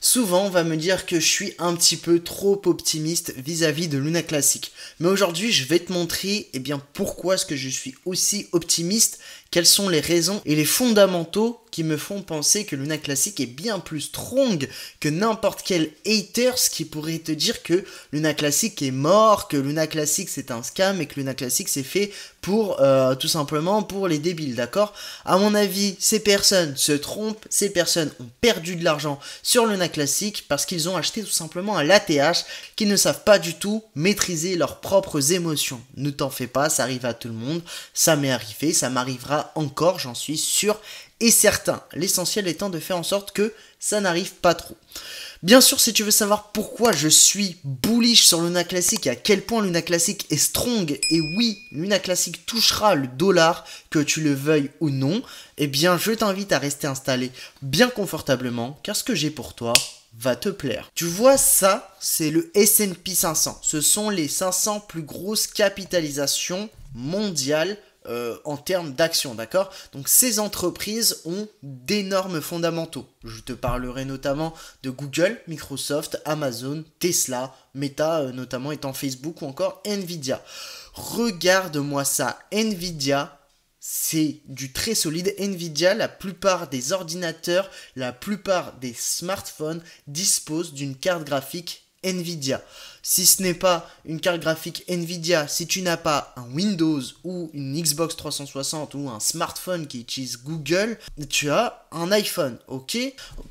Souvent, on va me dire que je suis un petit peu trop optimiste vis-à-vis de Luna Classic. Mais aujourd'hui, je vais te montrer eh bien, pourquoi est-ce que je suis aussi optimiste, quelles sont les raisons et les fondamentaux qui me font penser que Luna Classic est bien plus strong que n'importe quel haters qui pourrait te dire que Luna Classic est mort, que Luna Classic c'est un scam et que Luna Classic c'est fait pour euh, tout simplement pour les débiles, d'accord À mon avis, ces personnes se trompent, ces personnes ont perdu de l'argent sur Luna Classic parce qu'ils ont acheté tout simplement à l'ATH, qu'ils ne savent pas du tout maîtriser leurs propres émotions. Ne t'en fais pas, ça arrive à tout le monde, ça m'est arrivé, ça m'arrivera encore, j'en suis sûr et certain, l'essentiel étant de faire en sorte que ça n'arrive pas trop. Bien sûr, si tu veux savoir pourquoi je suis bullish sur Luna Classic et à quel point Luna Classic est strong, et oui, Luna Classic touchera le dollar, que tu le veuilles ou non, eh bien je t'invite à rester installé bien confortablement, car ce que j'ai pour toi va te plaire. Tu vois ça, c'est le S&P 500. Ce sont les 500 plus grosses capitalisations mondiales euh, en termes d'action, d'accord Donc ces entreprises ont d'énormes fondamentaux. Je te parlerai notamment de Google, Microsoft, Amazon, Tesla, Meta euh, notamment étant Facebook ou encore Nvidia. Regarde-moi ça, Nvidia, c'est du très solide. Nvidia, la plupart des ordinateurs, la plupart des smartphones disposent d'une carte graphique Nvidia. Si ce n'est pas une carte graphique Nvidia, si tu n'as pas un Windows ou une Xbox 360 ou un smartphone qui utilise Google, tu as un iPhone, ok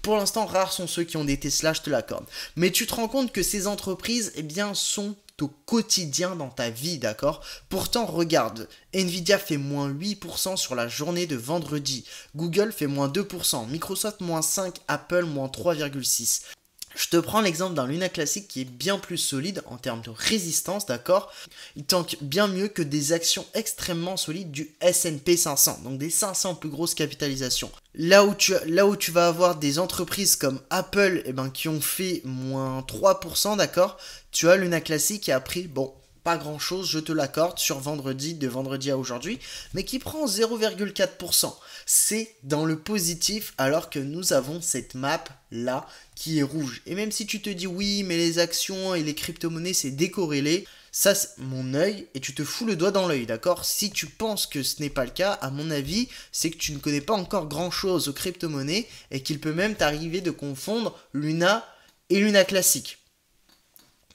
Pour l'instant, rares sont ceux qui ont des Tesla, je te l'accorde. Mais tu te rends compte que ces entreprises, eh bien, sont au quotidien dans ta vie, d'accord Pourtant, regarde, Nvidia fait moins 8% sur la journée de vendredi, Google fait moins 2%, Microsoft moins 5, Apple moins 3,6. Je te prends l'exemple d'un Luna classique qui est bien plus solide en termes de résistance, d'accord Il tanque bien mieux que des actions extrêmement solides du S&P 500, donc des 500 plus grosses capitalisations. Là où tu, là où tu vas avoir des entreprises comme Apple et eh ben, qui ont fait moins 3%, d'accord Tu as Luna classique qui a pris, bon, pas grand chose, je te l'accorde, sur vendredi, de vendredi à aujourd'hui, mais qui prend 0,4%. C'est dans le positif alors que nous avons cette map là qui est rouge. Et même si tu te dis oui, mais les actions et les crypto-monnaies c'est décorrélé, ça c'est mon œil et tu te fous le doigt dans l'œil, d'accord Si tu penses que ce n'est pas le cas, à mon avis, c'est que tu ne connais pas encore grand chose aux crypto-monnaies et qu'il peut même t'arriver de confondre Luna et Luna classique.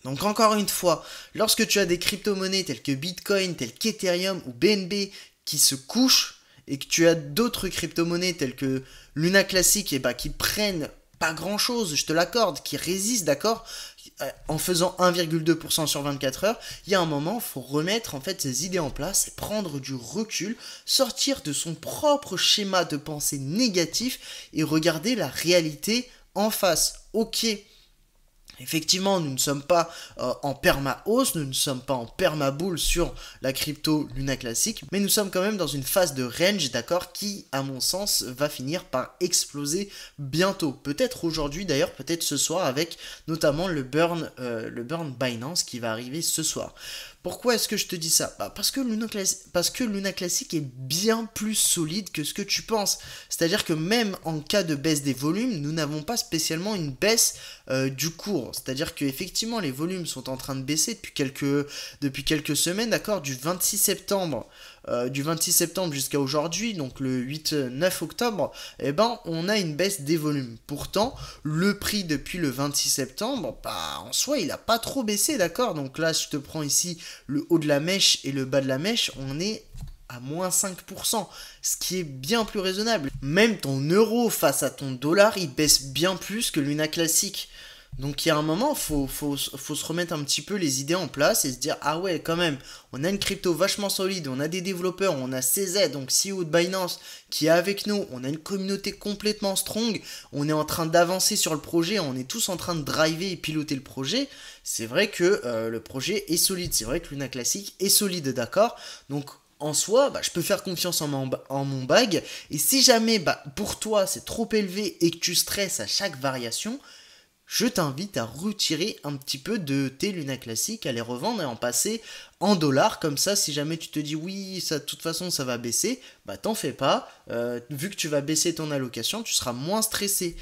Donc encore une fois, lorsque tu as des crypto-monnaies telles que Bitcoin, telles qu'Ethereum ou BNB qui se couchent et que tu as d'autres crypto-monnaies telles que Luna Classic et eh bah, ben, qui prennent pas grand chose, je te l'accorde, qui résistent, d'accord euh, en faisant 1,2% sur 24 heures, il y a un moment, faut remettre en fait ses idées en place, prendre du recul, sortir de son propre schéma de pensée négatif et regarder la réalité en face. Ok, Effectivement, nous ne sommes pas euh, en perma-hausse, nous ne sommes pas en perma-boule sur la crypto Luna classique, mais nous sommes quand même dans une phase de range, d'accord, qui, à mon sens, va finir par exploser bientôt. Peut-être aujourd'hui d'ailleurs, peut-être ce soir avec notamment le burn, euh, le burn Binance qui va arriver ce soir. Pourquoi est-ce que je te dis ça bah, parce, que Luna parce Classic est bien plus solide que ce que tu penses. C'est-à-dire que même en cas de baisse des volumes, nous n'avons pas spécialement une baisse euh, du cours. C'est-à-dire qu'effectivement, les volumes sont en train de baisser depuis quelques, depuis quelques semaines, d'accord Du 26 septembre euh, du 26 septembre jusqu'à aujourd'hui, donc le 8-9 octobre, eh ben, on a une baisse des volumes. Pourtant, le prix depuis le 26 septembre, bah, en soi, il n'a pas trop baissé, d'accord Donc là, je te prends ici le haut de la mèche et le bas de la mèche, on est à moins 5%, ce qui est bien plus raisonnable. Même ton euro face à ton dollar, il baisse bien plus que l'UNA classique. Donc il y a un moment, il faut, se remettre un petit peu les idées en place et se dire, ah ouais, quand même, on a une crypto vachement solide, on a des développeurs, on a CZ, donc CEO de Binance, qui est avec nous, on a une communauté complètement strong, on est en train d'avancer sur le projet, on est tous en train de driver et piloter le projet. C'est vrai que euh, le projet est solide, c'est vrai que Luna Classic est solide, d'accord Donc en soi, bah, je peux faire confiance en, en, mon bag, et si jamais bah, pour toi c'est trop élevé et que tu stresses à chaque variation, je t'invite à retirer un petit peu de tes lunas classiques, à les revendre et en passer en dollars. Comme ça, si jamais tu te dis oui, ça, de toute façon, ça va baisser, bah t'en fais pas. Euh, vu que tu vas baisser ton allocation, tu seras moins stressé.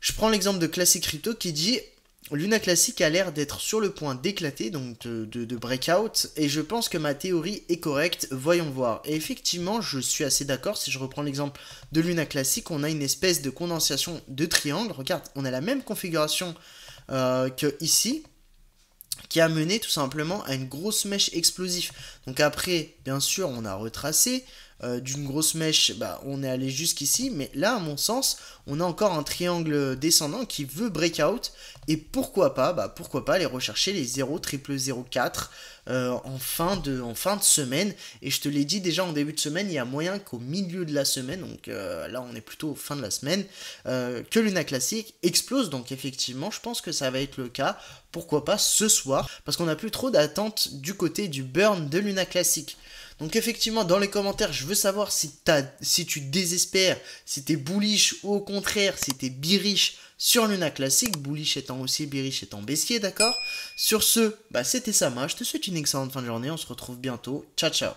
Je prends l'exemple de Classic Crypto qui dit Luna Classique a l'air d'être sur le point d'éclater, donc de, de, breakout, et je pense que ma théorie est correcte, voyons voir. Et effectivement, je suis assez d'accord, si je reprends l'exemple de Luna Classique, on a une espèce de condensation de triangle, regarde, on a la même configuration qu'ici, euh, que ici, qui a mené tout simplement à une grosse mèche explosive. Donc après, bien sûr, on a retracé, euh, d'une grosse mèche, bah, on est allé jusqu'ici, mais là, à mon sens, on a encore un triangle descendant qui veut breakout, et pourquoi pas, bah, pourquoi pas aller rechercher les 0 triple euh, en, fin de, en fin de semaine, et je te l'ai dit déjà en début de semaine, il y a moyen qu'au milieu de la semaine, donc euh, là on est plutôt fin de la semaine, que Luna Classic explose, donc effectivement, je pense que ça va être le cas, pourquoi pas ce soir, parce qu'on n'a plus trop d'attente du côté du burn de Luna Classic. Donc effectivement, dans les commentaires, je veux savoir si, si tu désespères, si t'es bullish ou au contraire, si t'es biriche sur Luna Classique, bullish étant aussi biriche étant baissier, d'accord Sur ce, bah, c'était Sama, je te souhaite une excellente fin de journée, on se retrouve bientôt, ciao ciao